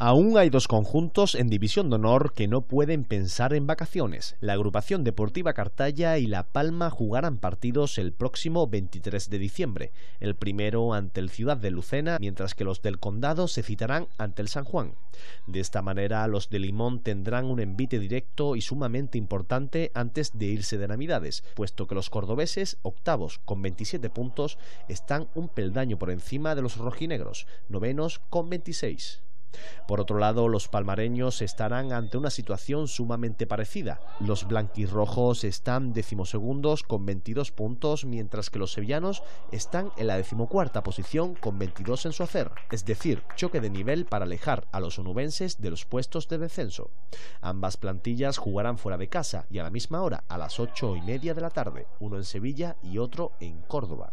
Aún hay dos conjuntos en División de Honor que no pueden pensar en vacaciones. La agrupación deportiva Cartalla y La Palma jugarán partidos el próximo 23 de diciembre, el primero ante el Ciudad de Lucena, mientras que los del Condado se citarán ante el San Juan. De esta manera, los de Limón tendrán un envite directo y sumamente importante antes de irse de Navidades, puesto que los cordobeses, octavos con 27 puntos, están un peldaño por encima de los rojinegros, novenos con 26. Por otro lado, los palmareños estarán ante una situación sumamente parecida. Los blanquirrojos están decimosegundos con 22 puntos, mientras que los sevillanos están en la decimocuarta posición con 22 en su hacer, es decir, choque de nivel para alejar a los onubenses de los puestos de descenso. Ambas plantillas jugarán fuera de casa y a la misma hora, a las ocho y media de la tarde, uno en Sevilla y otro en Córdoba.